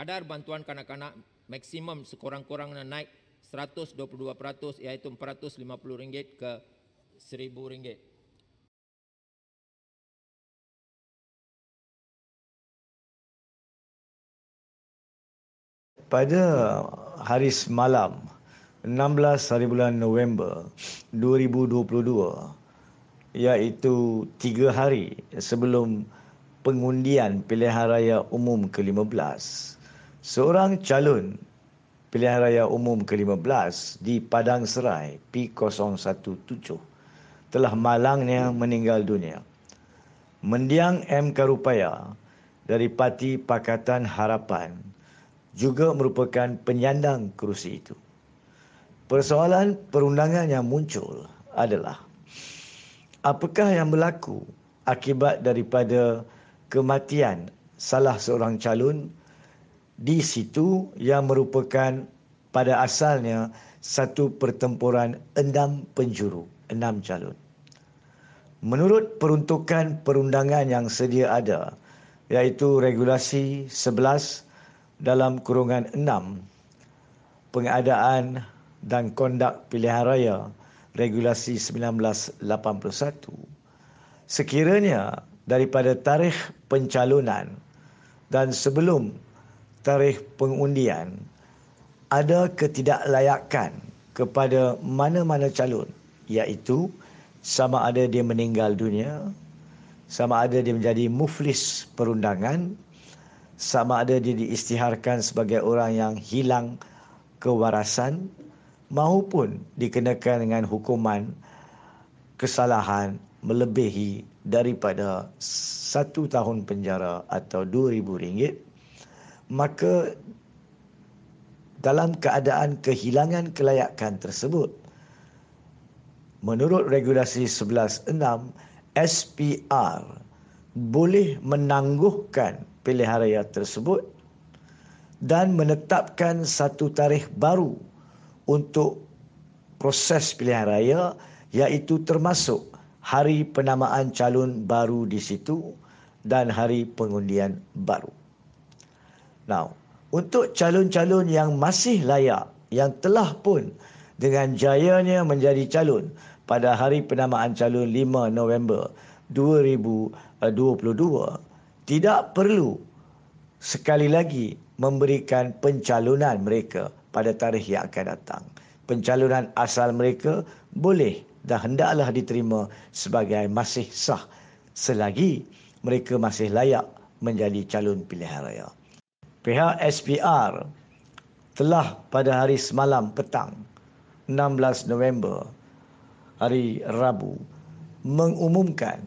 kadar bantuan kanak-kanak maksimum sekurang-kurangnya naik 122% iaitu RM450 ke RM1000. Pada hari semalam 16 hari bulan November 2022 iaitu tiga hari sebelum pengundian pilihan raya umum ke-15 Seorang calon pilihan raya umum ke-15 di Padang Serai P017 telah malangnya meninggal dunia. Mendiang M Karupaya dari Parti Pakatan Harapan juga merupakan penyandang kerusi itu. Persoalan perundangan yang muncul adalah apakah yang berlaku akibat daripada kematian salah seorang calon di situ yang merupakan pada asalnya satu pertempuran enam penjuru, enam calon. Menurut peruntukan perundangan yang sedia ada, iaitu regulasi 11 dalam kurungan 6, pengadaan dan kondak pilihan raya regulasi 1981, sekiranya daripada tarikh pencalonan dan sebelum tarikh pengundian ada ketidaklayakan kepada mana-mana calon iaitu sama ada dia meninggal dunia sama ada dia menjadi muflis perundangan sama ada dia diistiharkan sebagai orang yang hilang kewarasan maupun dikenakan dengan hukuman kesalahan melebihi daripada satu tahun penjara atau RM2,000 maka dalam keadaan kehilangan kelayakan tersebut menurut regulasi 11.6 SPR boleh menangguhkan pilihan raya tersebut dan menetapkan satu tarikh baru untuk proses pilihan raya iaitu termasuk hari penamaan calon baru di situ dan hari pengundian baru. Now, untuk calon-calon yang masih layak, yang telah pun dengan jayanya menjadi calon pada hari penamaan calon 5 November 2022, tidak perlu sekali lagi memberikan pencalonan mereka pada tarikh yang akan datang. Pencalonan asal mereka boleh dah hendaklah diterima sebagai masih sah selagi mereka masih layak menjadi calon pilihan raya pihak SPR telah pada hari semalam petang 16 November hari Rabu mengumumkan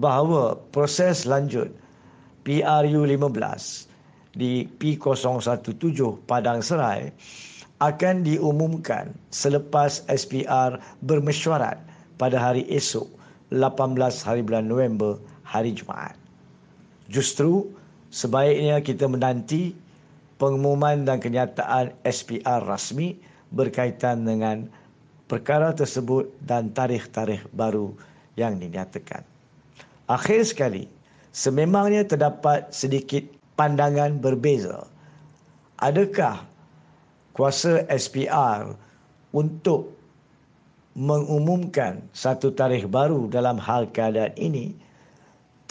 bahawa proses lanjut PRU 15 di P017 Padang Serai akan diumumkan selepas SPR bermesyuarat pada hari esok 18 hari bulan November hari Jumaat. Justru Sebaiknya kita menanti pengumuman dan kenyataan SPR rasmi berkaitan dengan perkara tersebut dan tarikh-tarikh baru yang dinyatakan. Akhir sekali, sememangnya terdapat sedikit pandangan berbeza. Adakah kuasa SPR untuk mengumumkan satu tarikh baru dalam hal keadaan ini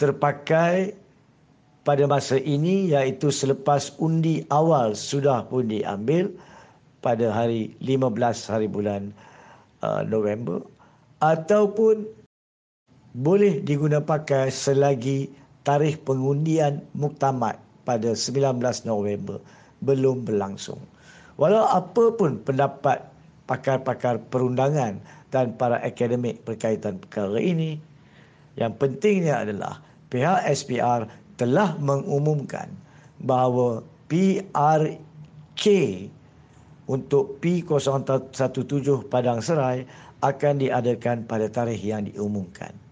terpakai pada masa ini iaitu selepas undi awal sudah pun diambil pada hari 15 hari bulan uh, November ataupun boleh digunakan digunapakai selagi tarikh pengundian muktamad pada 19 November belum berlangsung. Walau apa pun pendapat pakar-pakar perundangan dan para akademik berkaitan perkara ini, yang pentingnya adalah pihak SPR telah mengumumkan bahawa PRK untuk P017 Padang Serai akan diadakan pada tarikh yang diumumkan.